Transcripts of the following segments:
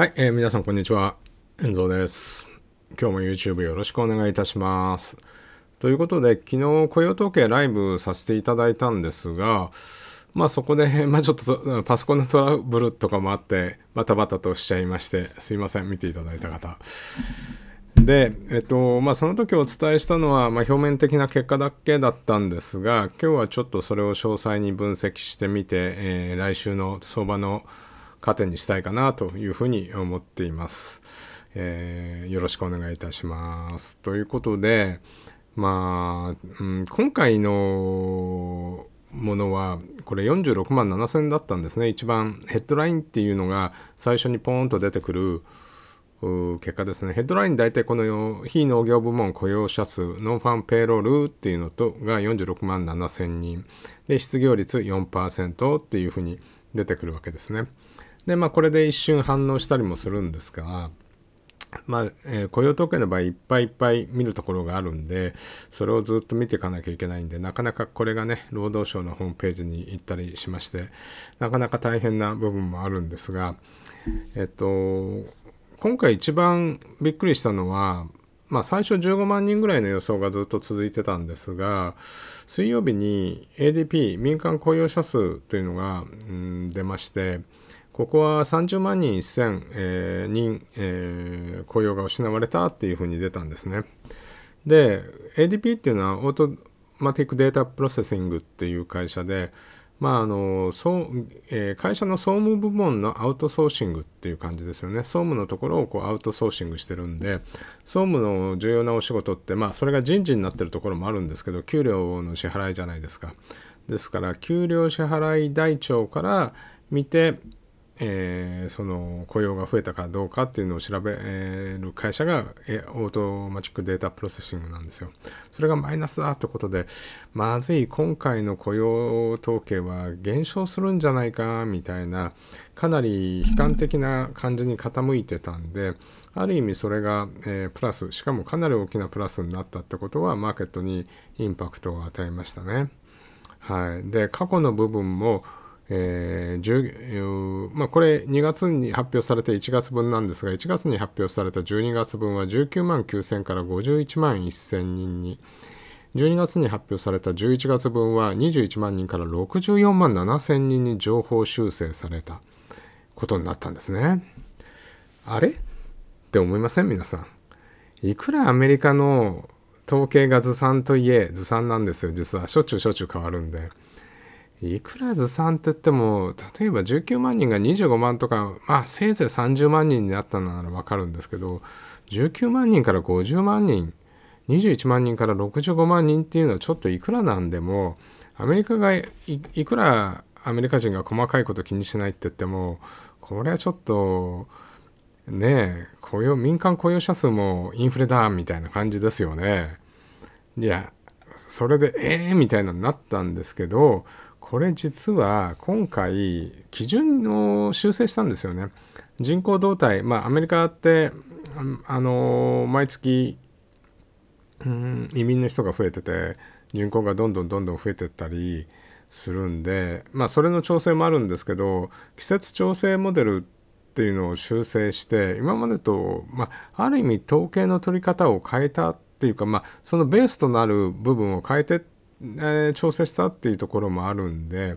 はい、えー、皆さんこんにちは。遠蔵です。今日も YouTube よろしくお願いいたします。ということで、昨日雇用統計ライブさせていただいたんですが、まあそこで、まあちょっとパソコンのトラブルとかもあって、バタバタとしちゃいまして、すいません、見ていただいた方。で、えっと、まあその時お伝えしたのは、まあ、表面的な結果だけだったんですが、今日はちょっとそれを詳細に分析してみて、えー、来週の相場の糧にしたいかなというふうに思っています。えー、よろしくお願いいたします。ということで、まあ、うん、今回のものはこれ46万7,000だったんですね一番ヘッドラインっていうのが最初にポーンと出てくる結果ですねヘッドライン大体この非農業部門雇用者数ノンファンペイロールっていうのとが46万7,000人で失業率4%っていうふうに出てくるわけですね。で、まあ、これで一瞬反応したりもするんですが、まあ、えー、雇用統計の場合、いっぱいいっぱい見るところがあるんで、それをずっと見ていかなきゃいけないんで、なかなかこれがね、労働省のホームページに行ったりしまして、なかなか大変な部分もあるんですが、えっと、今回一番びっくりしたのは、まあ、最初15万人ぐらいの予想がずっと続いてたんですが、水曜日に ADP、民間雇用者数というのが、うん、出まして、ここは30万人1000、え人、えー、雇用が失われたっていうふうに出たんですね。で、ADP っていうのはオートマティックデータプロセッシングっていう会社で、まああのそうえー、会社の総務部門のアウトソーシングっていう感じですよね。総務のところをこうアウトソーシングしてるんで、総務の重要なお仕事って、まあ、それが人事になってるところもあるんですけど、給料の支払いじゃないですか。ですから、給料支払い台帳から見て、えー、その雇用が増えたかどうかっていうのを調べる会社が、えオートマチックデータプロセッシングなんですよ。それがマイナスだってことで、まずい今回の雇用統計は減少するんじゃないかみたいな、かなり悲観的な感じに傾いてたんで、ある意味それが、えー、プラス、しかもかなり大きなプラスになったってことは、マーケットにインパクトを与えましたね。はい。で、過去の部分も、えーまあ、これ2月に発表されて1月分なんですが1月に発表された12月分は19万9000から51万1000人に12月に発表された11月分は21万人から64万7000人に情報修正されたことになったんですね。あれって思いません皆さん。いくらアメリカの統計がずさんといえずさんなんですよ実はしょっちゅうしょっちゅう変わるんで。いくらずさんって言っても、例えば19万人が25万とか、まあせいぜい30万人になったのならわかるんですけど、19万人から50万人、21万人から65万人っていうのはちょっといくらなんでも、アメリカがいくらアメリカ人が細かいこと気にしないって言っても、これはちょっと、ねえ、雇用、民間雇用者数もインフレだ、みたいな感じですよね。いや、それで、ええー、みたいなのになったんですけど、これ実は今回基準を修正したんですよね。人口動態、まあ、アメリカってあの毎月、うん、移民の人が増えてて人口がどんどんどんどん増えてったりするんで、まあ、それの調整もあるんですけど季節調整モデルっていうのを修正して今までと、まあ、ある意味統計の取り方を変えたっていうか、まあ、そのベースとなる部分を変えてっえー、調整したっていうところもあるんで、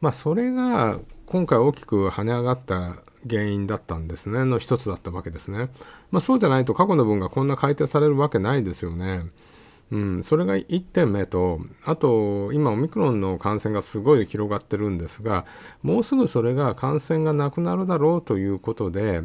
まあ、それが今回大きく跳ね上がった原因だったんですね、の一つだったわけですね。まあ、そうじゃないと過去の分がこんな改定されるわけないですよね。うん、それが1点目と、あと、今、オミクロンの感染がすごい広がってるんですが、もうすぐそれが感染がなくなるだろうということで、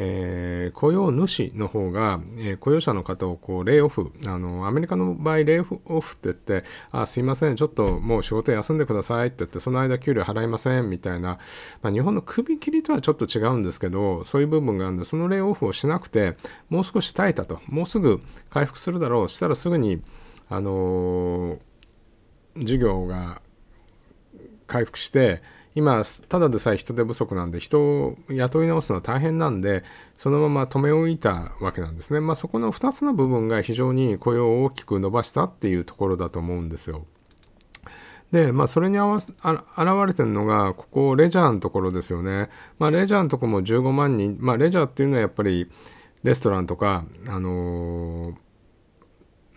えー、雇用主の方が、えー、雇用者の方をこうレイオフあのアメリカの場合レイオフって言ってあすいませんちょっともう仕事休んでくださいって言ってその間給料払いませんみたいな、まあ、日本の首切りとはちょっと違うんですけどそういう部分があるんでそのレイオフをしなくてもう少し耐えたともうすぐ回復するだろうしたらすぐにあのー、事業が回復して、今、ただでさえ人手不足なんで、人を雇い直すのは大変なんで、そのまま止め置いたわけなんですね。まあ、そこの2つの部分が非常に雇用を大きく伸ばしたっていうところだと思うんですよ。で、まあ、それに合わあ現れてるのが、ここ、レジャーのところですよね。まあ、レジャーのとこも15万人、まあ、レジャーっていうのはやっぱり、レストランとか、あのー、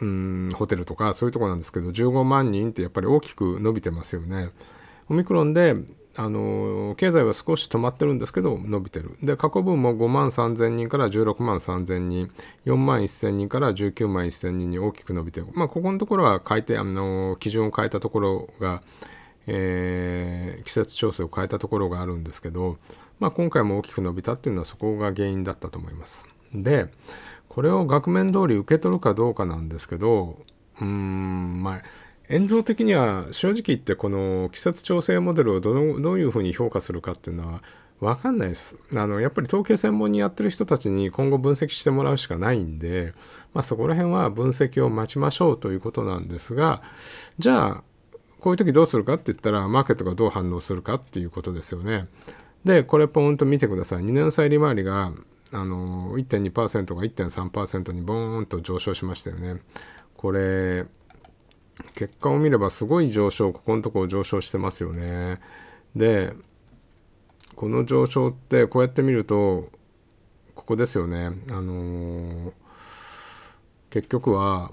うんホテルとかそういうとこなんですけど15万人ってやっぱり大きく伸びてますよね。オミクロンであの経済は少し止まってるんですけど伸びてるで過去分も5万3000人から16万3000人4万1000人から19万1000人に大きく伸びてる、まあ、ここのところは変えてあの基準を変えたところが、えー、季節調整を変えたところがあるんですけど、まあ、今回も大きく伸びたっていうのはそこが原因だったと思いますでこれを額面通り受け取るかどうかなんですけどうーんまあ円像的には正直言ってこの季節調整モデルをどのどういうふうに評価するかっていうのは分かんないです。あのやっぱり統計専門にやってる人たちに今後分析してもらうしかないんで、まあ、そこら辺は分析を待ちましょうということなんですがじゃあこういう時どうするかって言ったらマーケットがどう反応するかっていうことですよね。でこれポンと見てください。2年債利回りがあの1.2%が1.3%にボーンと上昇しましたよね。これ結果を見ればすごい上昇、ここのところ上昇してますよね。で、この上昇ってこうやって見ると、ここですよね。あのー、結局は、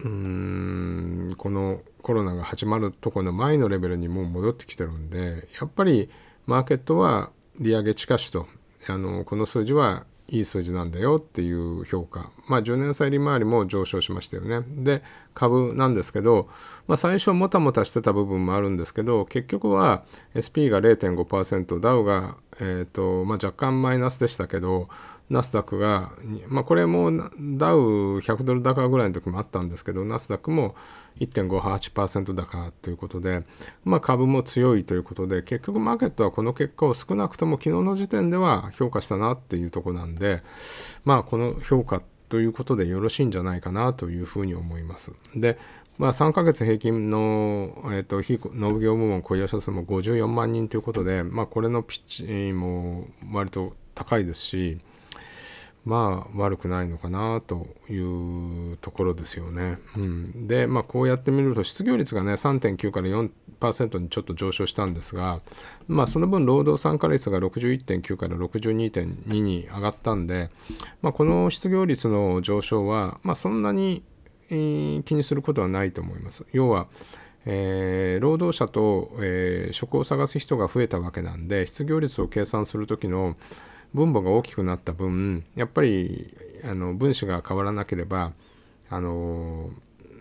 うーん、このコロナが始まるとこの前のレベルにもう戻ってきてるんで、やっぱりマーケットは利上げ近しと、あのー、この数字はいい数字なんだよっていう評価。まあ10年債利回りも上昇しましたよね。で、株なんですけど、まあ最初もたもたしてた部分もあるんですけど、結局は SP が0.5%、ダウが、えーとまあ、若干マイナスでしたけど、ナスダックが、まあ、これもダウ100ドル高ぐらいの時もあったんですけど、ナスダックも1.58%高ということで、まあ、株も強いということで、結局マーケットはこの結果を少なくとも昨日の時点では評価したなっていうとこなんで、まあ、この評価ということでよろしいんじゃないかなというふうに思います。で、まあ、3ヶ月平均の、えーと、と非農業部門雇用者数も54万人ということで、まあ、これのピッチも割と高いですし、まあ悪くないのかなというところですよね。うん、で、まあ、こうやってみると失業率がね3.9から4%にちょっと上昇したんですが、まあ、その分労働参加率が61.9から62.2に上がったんで、まあ、この失業率の上昇は、まあ、そんなに、えー、気にすることはないと思います。要はえー、労働者と、えー、職を探す人が増えたわけなんで失業率を計算するときの分母が大きくなった分やっぱりあの分子が変わらなければあの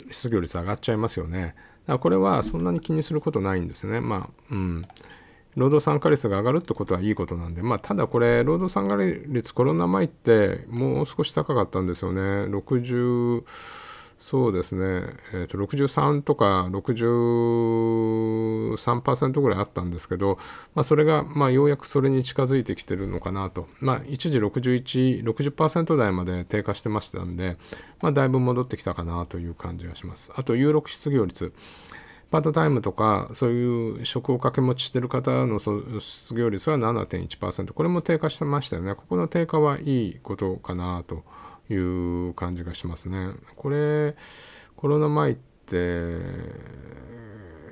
失業率上がっちゃいますよね。だからこれはそんなに気にすることないんですね。まあ、うん。労働参加率が上がるってことはいいことなんで、まあ、ただこれ、労働参加率コロナ前ってもう少し高かったんですよね。60そうですね、えー、と63とか63%ぐらいあったんですけど、まあ、それが、まあ、ようやくそれに近づいてきてるのかなと、まあ、一時61、60%台まで低下してましたんで、まあ、だいぶ戻ってきたかなという感じがします。あと、有力失業率。パートタイムとか、そういう職を掛け持ちしてる方の失業率は7.1%。これも低下してましたよね。ここの低下はいいことかなと。いう感じがしますね。これコロナ前って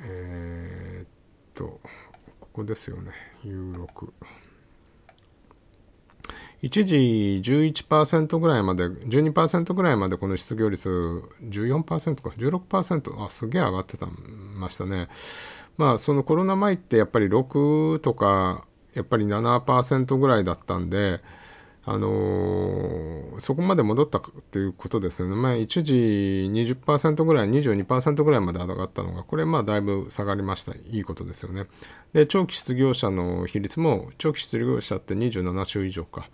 えー、っとここですよね U6。一時11%ぐらいまで、12%ぐらいまでこの失業率14%か16%、あ、すげえ上がってたましたね。まあそのコロナ前ってやっぱり6とかやっぱり7%ぐらいだったんで、あのー、そこまで戻ったということですよね、まあ、一時20%ぐらい、22%ぐらいまで上がったのが、これ、まあ、だいぶ下がりました、いいことですよね。で、長期失業者の比率も、長期失業者って27週以上か、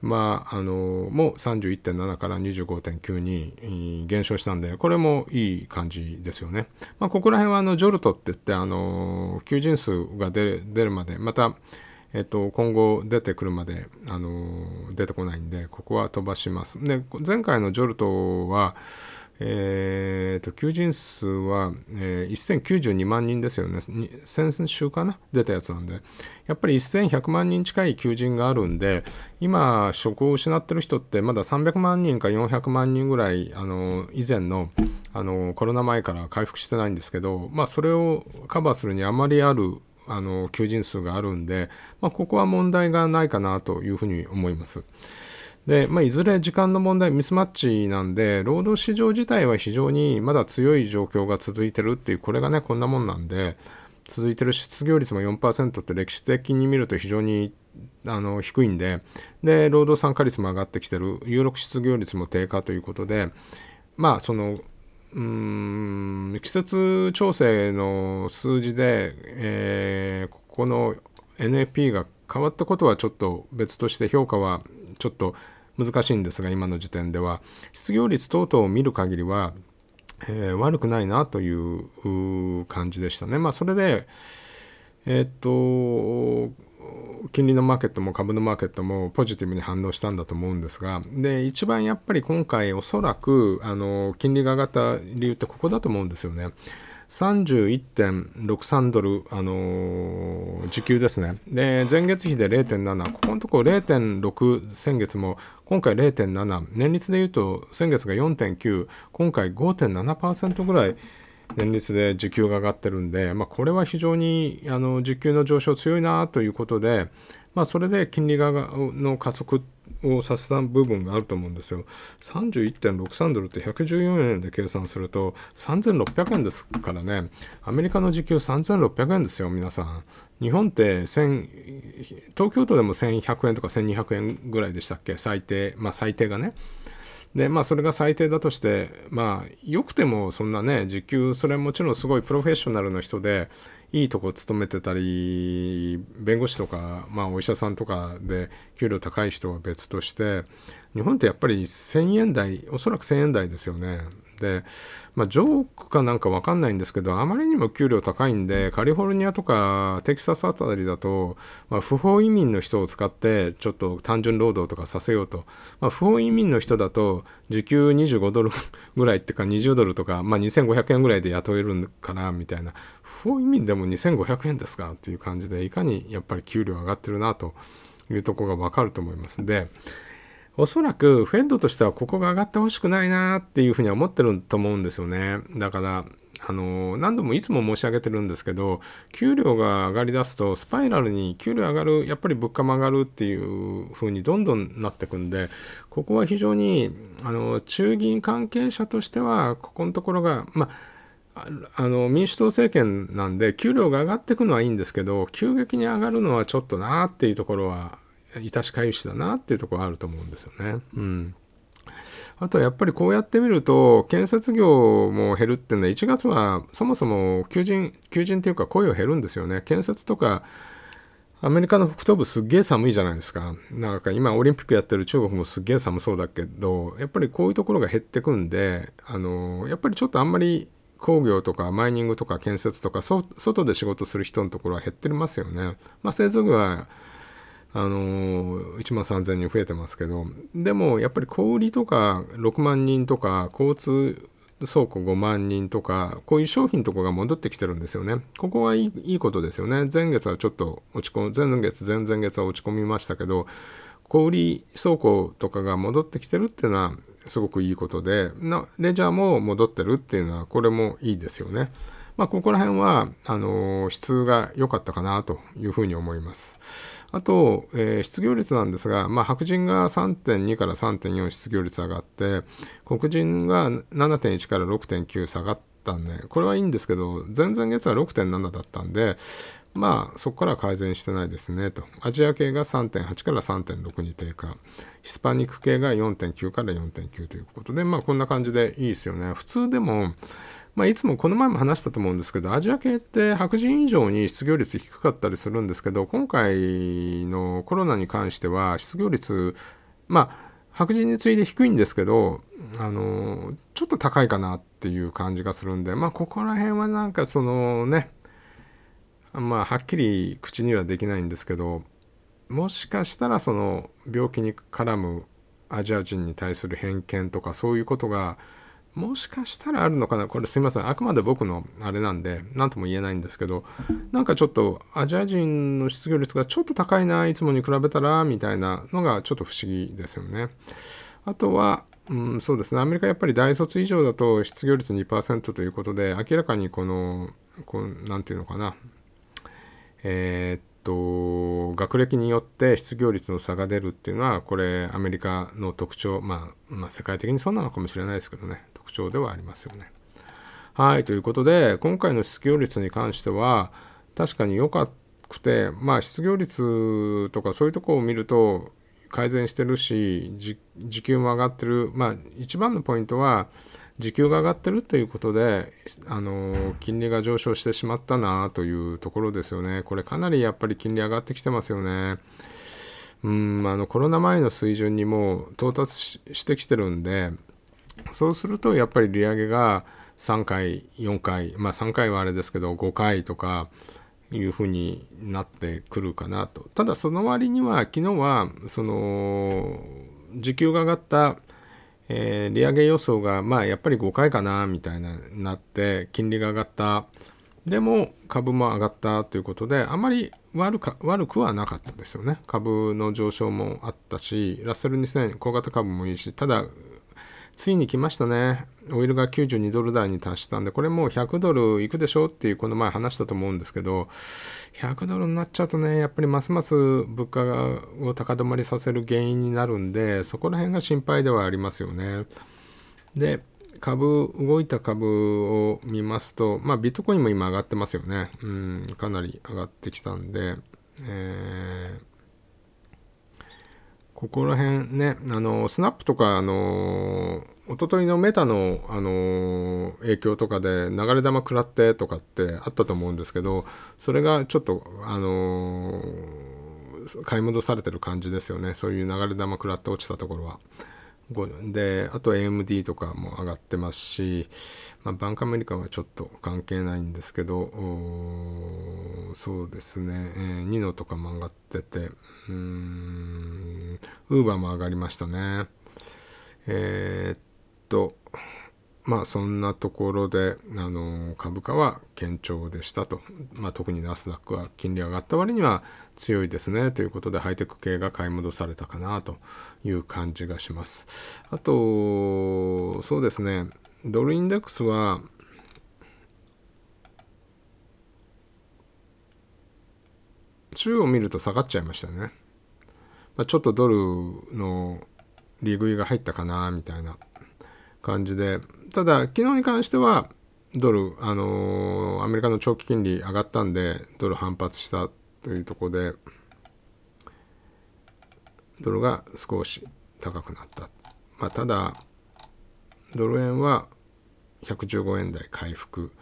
まあ、あのー、もう31.7から25.9に減少したんで、これもいい感じですよね。まあ、ここら辺はあのジョルトって言って、あのー、求人数が出るまで、また、えっと、今後出てくるまで、あの、出てこないんで、ここは飛ばします。で、前回のジョルトは、えーと、求人数は、えー、1092万人ですよね、先週かな、出たやつなんで、やっぱり1100万人近い求人があるんで、今、職を失ってる人って、まだ300万人か400万人ぐらい、あの以前のあのコロナ前から回復してないんですけど、まあ、それをカバーするにあまりあるあの求人数があるんで、まあ、ここは問題がないかなというふうに思います。で、まあ、いずれ時間の問題、ミスマッチなんで、労働市場自体は非常にまだ強い状況が続いてるっていう、これがね、こんなもんなんで、続いてる失業率も4%って歴史的に見ると非常にあの低いんで、で、労働参加率も上がってきてる、有力失業率も低下ということで、まあ、その、うん季節調整の数字で、えー、ここの NFP が変わったことはちょっと別として評価はちょっと難しいんですが今の時点では失業率等々を見る限りは、えー、悪くないなという感じでしたね。まあ、それでえー、っと金利のマーケットも株のマーケットもポジティブに反応したんだと思うんですが、で、一番やっぱり今回おそらく、あの、金利が上がった理由ってここだと思うんですよね。31.63ドル、あのー、時給ですね。で、前月比で0.7、ここのところ0.6、先月も、今回0.7、年率でいうと、先月が4.9、今回5.7%ぐらい、年率で需給が上がってるんで、まあ、これは非常にあの需給の上昇強いなということで、まあ、それで金利側の加速をさせた部分があると思うんですよ。31.63ドルって114円で計算すると3600円ですからね、アメリカの時給3600円ですよ、皆さん。日本って1000、東京都でも1100円とか1200円ぐらいでしたっけ、最低、まあ最低がね。でまあそれが最低だとしてまあよくてもそんなね時給それもちろんすごいプロフェッショナルの人でいいとこ勤めてたり弁護士とか、まあ、お医者さんとかで給料高い人は別として日本ってやっぱり1000円台おそらく1000円台ですよねで、まあ、ジョークかなんか分かんないんですけどあまりにも給料高いんでカリフォルニアとかテキサスあたりだと、まあ、不法移民の人を使ってちょっと単純労働とかさせようと、まあ、不法移民の人だと時給25ドル ぐらいっていうか20ドルとか、まあ、2500円ぐらいで雇えるかなみたいな不法移民でも2500円ですかっていう感じでいかにやっぱり給料上がってるなというとこがわかると思いますんで、おそらくフェッドとしてはここが上がってほしくないなっていうふうには思ってると思うんですよね。だから、あの、何度もいつも申し上げてるんですけど、給料が上がりだすと、スパイラルに給料上がる、やっぱり物価も上がるっていう風にどんどんなってくんで、ここは非常に、あの、中銀関係者としては、ここのところが、まあ、あの民主党政権なんで給料が上がっていくのはいいんですけど急激に上がるのはちょっとなっていうところは致しかゆしだなっていうところはあると思うんですよね。うんあとやっぱりこうやってみると、建設業も減るっていうのは、1月はそもそも求人、求人っていうか雇用減るんですよね。建設とか、アメリカの北東部すっげえ寒いじゃないですか。なんか今オリンピックやってる中国もすっげえ寒そうだけど、やっぱりこういうところが減ってくんで、あの、やっぱりちょっとあんまり工業とかマイニングとか建設とか外で仕事する人のところは減ってますよね。まあ、製造業はあの1万3000人増えてますけどでもやっぱり小売とか6万人とか交通倉庫5万人とかこういう商品とかが戻ってきてるんですよねここはいいことですよね前月はちょっと落ち込む前月前々月は落ち込みましたけど小売倉庫とかが戻ってきてるっていうのはすごくいいことでなレジャーも戻ってるっていうのはこれもいいですよね。まあ、ここら辺は、あの、質が良かったかなというふうに思います。あと、えー、失業率なんですが、まあ、白人が3.2から3.4失業率上がって、黒人が7.1から6.9下がっで、これはいいんですけど、前々月は6.7だったんで、まあそこからは改善してないですねと。アジア系が3.8から3.6に低下。ヒスパニック系が4.9から4.9ということで、まあこんな感じでいいですよね。普通でも、まあいつもこの前も話したと思うんですけど、アジア系って白人以上に失業率低かったりするんですけど、今回のコロナに関しては失業率、まあ白人に次いで低いんですけど、あの、ちょっと高いかなっていう感じがするんで、まあここら辺はなんかそのね、まあはっきり口にはできないんですけどもしかしたらその病気に絡むアジア人に対する偏見とかそういうことがもしかしたらあるのかなこれすいませんあくまで僕のあれなんで何とも言えないんですけどなんかちょっとアジア人の失業率がちょっと高いないつもに比べたらみたいなのがちょっと不思議ですよね。あとは、うん、そうですね、アメリカやっぱり大卒以上だと失業率2%ということで、明らかにこの、こうていうのかな、えー、っと学歴によって失業率の差が出るっていうのはこれアメリカの特徴、まあ、まあ世界的にそうなのかもしれないですけどね特徴ではありますよね。はいということで今回の失業率に関しては確かに良かくてまあ失業率とかそういうとこを見ると改善してるし時給も上がってるまあ一番のポイントは時給が上がってるということで、あの金利が上昇してしまったなというところですよね。これかなりやっぱり金利上がってきてますよね。うんあのコロナ前の水準にもう到達してきてるんで、そうするとやっぱり利上げが3回、4回、まあ3回はあれですけど、5回とか、いうふになってくるかなと。ただその割には昨日はその時給が上がったえー、利上げ予想が、まあ、やっぱり5回かな、みたいな、なって、金利が上がった。でも、株も上がったということで、あまり悪か悪くはなかったですよね。株の上昇もあったし、ラッセル2000小型株もいいし、ただ、ついに来ましたね。オイルが92ドル台に達したんで、これもう100ドルいくでしょっていうこの前話したと思うんですけど、100ドルになっちゃうとね、やっぱりますます物価を高止まりさせる原因になるんで、そこら辺が心配ではありますよね。で、株、動いた株を見ますと、まあビットコインも今上がってますよね。うん、かなり上がってきたんで、えーここら辺ね、あの、スナップとか、あの、おとといのメタの、あの、影響とかで流れ弾食らってとかってあったと思うんですけど、それがちょっと、あの、買い戻されてる感じですよね。そういう流れ弾食らって落ちたところは。で、あと AMD とかも上がってますし、まあ、バンカムメリカはちょっと関係ないんですけど、そうですね、えー、ニノとかも上がってて、うーん、ウーバーも上がりましたね。えー、っと、まあそんなところで、あの株価は堅調でしたと。まあ、特にナスダックは金利上がった割には強いですねということでハイテク系が買い戻されたかなという感じがします。あと、そうですね、ドルインデックスは中を見ると下がっちゃいましたね。まあ、ちょっとドルの利食いが入ったかなみたいな感じで、ただ、昨日に関しては、ドル、あのー、アメリカの長期金利上がったんで、ドル反発したというところで、ドルが少し高くなった。まあ、ただ、ドル円は115円台回復。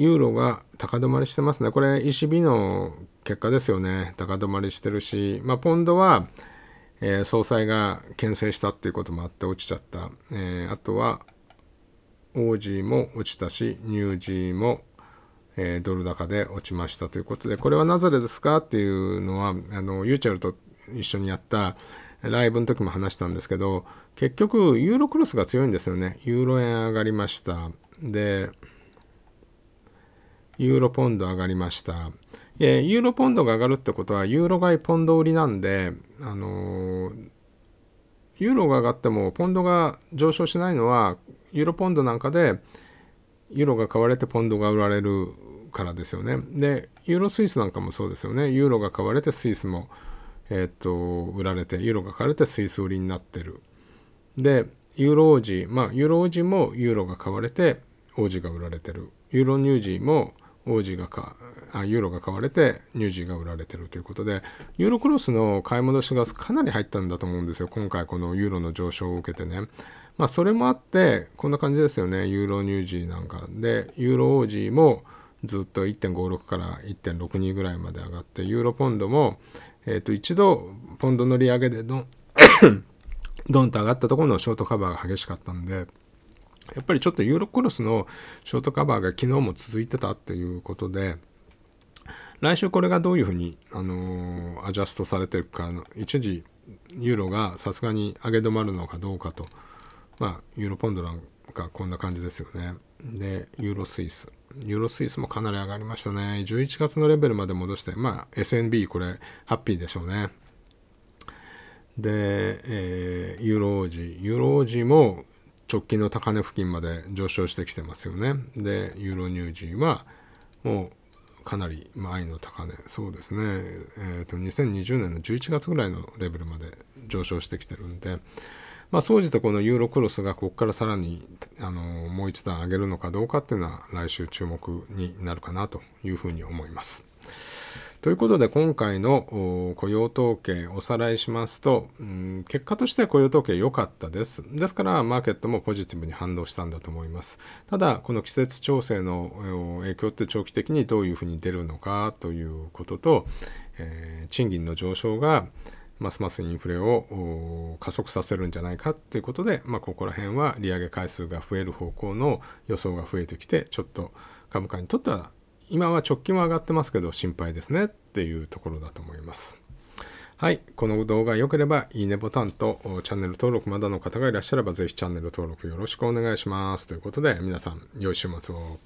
ユーロが高止まりしてますね。これ ECB の結果ですよね。高止まりしてるし、まあ、ポンドは、えー、総裁が牽制したっていうこともあって落ちちゃった。えー、あとは、オージーも落ちたし、ニュージーも、えー、ドル高で落ちましたということで、これはなぜですかっていうのは、あの、ユーチャルと一緒にやったライブの時も話したんですけど、結局、ユーロクロスが強いんですよね。ユーロ円上がりました。で、ユーロポンド上がりました。えユーロポンドが上がるってことは、ユーロ買いポンド売りなんで、あのー、ユーロが上がっても、ポンドが上昇しないのは、ユーロポンドなんかで、ユーロが買われてポンドが売られるからですよね。で、ユーロスイスなんかもそうですよね。ユーロが買われてスイスも、えー、っと、売られて、ユーロが買われてスイス売りになってる。で、ユーロ王子、まあ、ユーロ王子もユーロが買われて、王子が売られてる。ユーロニュージーも王子がかあユーロが買われてニュージーが売られてるということでユーロクロスの買い戻しがかなり入ったんだと思うんですよ今回このユーロの上昇を受けてねまあそれもあってこんな感じですよねユーロニュージーなんかでユーロオージーもずっと1.56から1.62ぐらいまで上がってユーロポンドも、えー、と一度ポンドの利上げでドン ドンと上がったところのショートカバーが激しかったんでやっぱりちょっとユーロクロスのショートカバーが昨日も続いてたということで、来週これがどういうふうに、あのー、アジャストされてるか、一時ユーロがさすがに上げ止まるのかどうかと、まあ、ユーロポンドなんかこんな感じですよね。で、ユーロスイス。ユーロスイスもかなり上がりましたね。11月のレベルまで戻して、まあ、SNB これ、ハッピーでしょうね。で、えー、ユーロ王子。ユーロ王子も直近の高値付近まで上昇してきてますよね。で、ユーロニュージーはもうかなり前の高値、そうですね、えーと、2020年の11月ぐらいのレベルまで上昇してきてるんで、まあ、総じてこのユーロクロスがここからさらにあのもう一段上げるのかどうかっていうのは来週注目になるかなというふうに思います。ということで今回の雇用統計おさらいしますと、うん、結果としては雇用統計良かったです。ですからマーケットもポジティブに反応したんだと思います。ただこの季節調整の影響って長期的にどういうふうに出るのかということと、えー、賃金の上昇がますますインフレを加速させるんじゃないかということで、まあ、ここら辺は利上げ回数が増える方向の予想が増えてきてちょっと株価にとっては今は直近は上がってますけど心配ですねっていうところだと思います。はい。この動画良ければ、いいねボタンとチャンネル登録まだの方がいらっしゃれば、ぜひチャンネル登録よろしくお願いします。ということで、皆さん、良い週末を。